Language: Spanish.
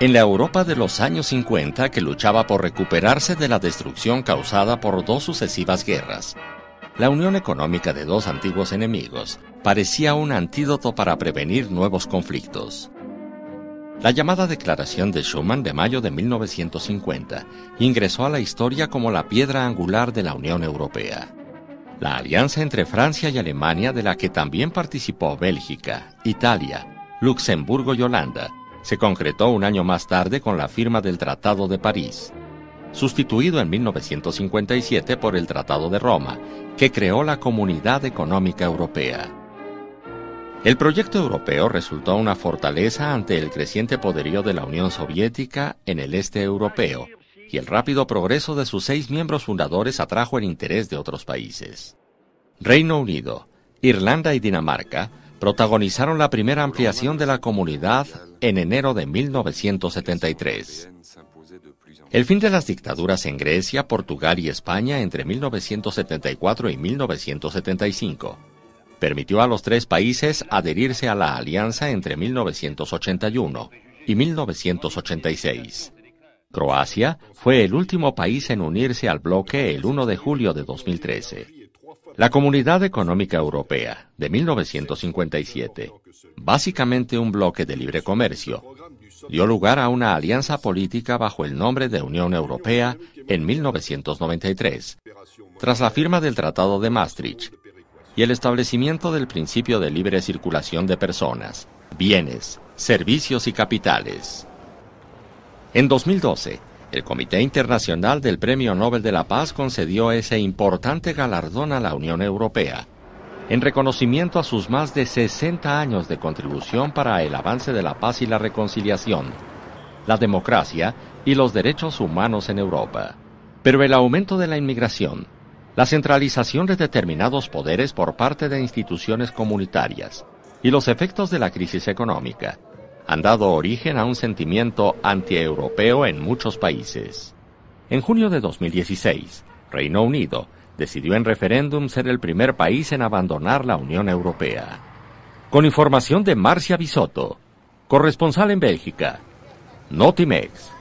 En la Europa de los años 50 que luchaba por recuperarse de la destrucción causada por dos sucesivas guerras, la unión económica de dos antiguos enemigos parecía un antídoto para prevenir nuevos conflictos. La llamada Declaración de Schuman de mayo de 1950 ingresó a la historia como la piedra angular de la Unión Europea. La alianza entre Francia y Alemania, de la que también participó Bélgica, Italia, Luxemburgo y Holanda, se concretó un año más tarde con la firma del Tratado de París, sustituido en 1957 por el Tratado de Roma, que creó la Comunidad Económica Europea. El proyecto europeo resultó una fortaleza ante el creciente poderío de la Unión Soviética en el este europeo, y el rápido progreso de sus seis miembros fundadores atrajo el interés de otros países. Reino Unido, Irlanda y Dinamarca protagonizaron la primera ampliación de la comunidad en enero de 1973. El fin de las dictaduras en Grecia, Portugal y España entre 1974 y 1975 permitió a los tres países adherirse a la alianza entre 1981 y 1986. Croacia fue el último país en unirse al bloque el 1 de julio de 2013. La Comunidad Económica Europea de 1957, básicamente un bloque de libre comercio, dio lugar a una alianza política bajo el nombre de Unión Europea en 1993, tras la firma del Tratado de Maastricht y el establecimiento del principio de libre circulación de personas, bienes, servicios y capitales. En 2012, el Comité Internacional del Premio Nobel de la Paz concedió ese importante galardón a la Unión Europea, en reconocimiento a sus más de 60 años de contribución para el avance de la paz y la reconciliación, la democracia y los derechos humanos en Europa. Pero el aumento de la inmigración, la centralización de determinados poderes por parte de instituciones comunitarias y los efectos de la crisis económica han dado origen a un sentimiento antieuropeo en muchos países. En junio de 2016, Reino Unido decidió en referéndum ser el primer país en abandonar la Unión Europea. Con información de Marcia Bisotto, corresponsal en Bélgica, Notimex.